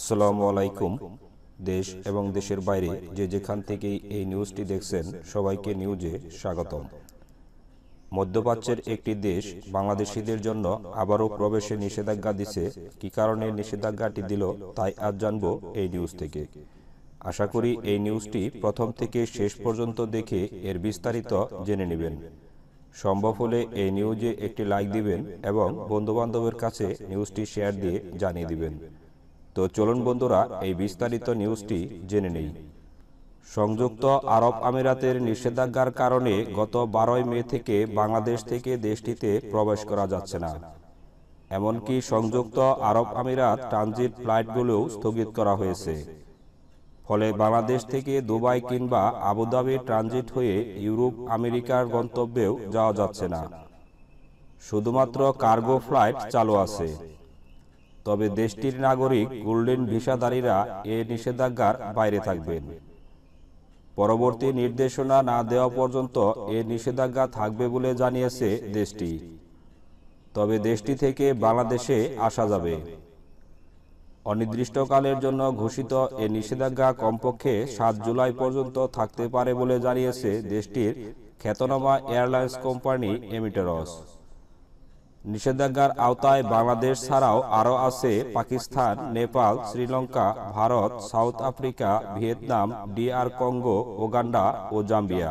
আসসালামু আলাইকুম দেশ এবং দেশের বাইরে যে যেখান থেকে এই নিউজটি দেখছেন সবাইকে নিউজে স্বাগতম মধ্যপ্রাচ্যের একটি দেশ বাংলাদেশিদের জন্য আবারও প্রবেশে নিষেধাজ্ঞা দিছে কি কারণে নিষেধাজ্ঞাটি দিল তাই আজ জানব এই নিউজ থেকে আশা করি এই নিউজটি প্রথম থেকে শেষ পর্যন্ত দেখে এর বিস্তারিত জেনে নেবেন সম্ভব হলে এই নিউজে একটি লাইক দিবেন এবং বন্ধুবান্ধবের কাছে নিউজটি শেয়ার দিয়ে জানিয়ে দিবেন তো চলুন বন্ধুরা এই বিস্তারিত নিউজটি জেনে নেই সংযুক্ত আরব আমিরাতের নিষেধাজ্ঞার কারণে গত বারোই মে থেকে বাংলাদেশ থেকে দেশটিতে প্রবেশ করা যাচ্ছে না এমনকি সংযুক্ত আরব আমিরাত ট্রানজিট ফ্লাইটগুলোও স্থগিত করা হয়েছে ফলে বাংলাদেশ থেকে দুবাই কিংবা আবুধাবি ট্রানজিট হয়ে ইউরোপ আমেরিকার গন্তব্যেও যাওয়া যাচ্ছে না শুধুমাত্র কার্গো ফ্লাইট চালু আছে তবে দেশটির নাগরিক গোল্ডেন ভিসাধারীরা এ নিষেধাজ্ঞার বাইরে থাকবেন পরবর্তী নির্দেশনা না দেওয়া পর্যন্ত এ নিষেধাজ্ঞা থাকবে বলে জানিয়েছে দেশটি তবে দেশটি থেকে বাংলাদেশে আসা যাবে অনির্দিষ্টকালের জন্য ঘোষিত এ নিষেধাজ্ঞা কমপক্ষে সাত জুলাই পর্যন্ত থাকতে পারে বলে জানিয়েছে দেশটির খ্যাতনামা এয়ারলাইন্স কোম্পানি এমিটারস নিষেধাজ্ঞার আওতায় বাংলাদেশ ছাড়াও আরও আছে Pakistan Nepal Sri Lanka Bharat south Africa Vietnam DR Congo Uganda ও জাম্বিয়া